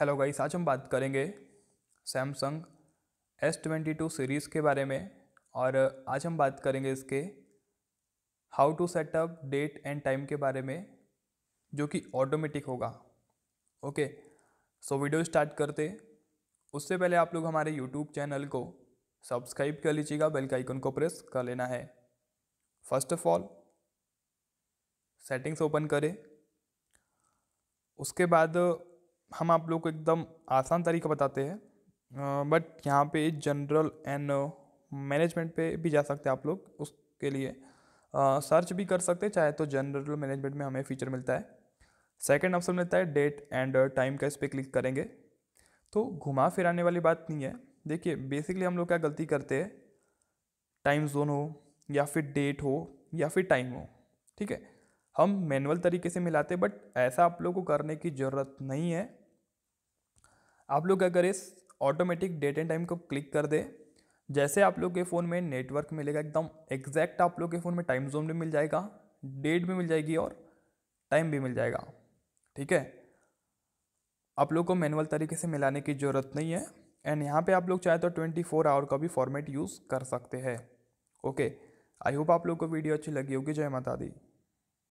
hello guys आज हम बात करेंगे Samsung S twenty two series के बारे में और आज हम बात करेंगे इसके how to setup date and time के बारे में जो कि ऑटोमेटिक होगा ओके सो वीडियो स्टार्ट करते उससे पहले आप लोग हमारे यूट्यूब चैनल को सब्सक्राइब कर लीजिएगा बेल का आइकन को प्रेस कर लेना है first of all settings open करें उसके बाद हम आप लोग को एकदम आसान तरीका बताते हैं बट यहाँ पे जनरल एंड मैनेजमेंट पे भी जा सकते हैं आप लोग उसके लिए सर्च भी कर सकते चाहे तो जनरल मैनेजमेंट में हमें फ़ीचर मिलता है सेकेंड ऑप्शन मिलता है डेट एंड टाइम का इस पर क्लिक करेंगे तो घुमा फिराने वाली बात नहीं है देखिए बेसिकली हम लोग क्या गलती करते हैं टाइम जोन हो या फिर डेट हो या फिर टाइम हो ठीक है हम मैनुअल तरीके से मिलाते बट ऐसा आप लोग को करने की ज़रूरत नहीं है आप लोग क्या करें ऑटोमेटिक डेट एंड टाइम को क्लिक कर दे जैसे आप लोग के फ़ोन में नेटवर्क मिलेगा एकदम एग्जैक्ट आप लोग के फ़ोन में टाइम जोन भी मिल जाएगा डेट भी मिल जाएगी और टाइम भी मिल जाएगा ठीक है आप लोग को मैनुअल तरीके से मिलाने की ज़रूरत नहीं है एंड यहाँ पे आप लोग चाहे तो 24 आवर का भी फॉर्मेट यूज़ कर सकते हैं ओके आई होप आप लोग को वीडियो अच्छी लगी होगी जय माता दी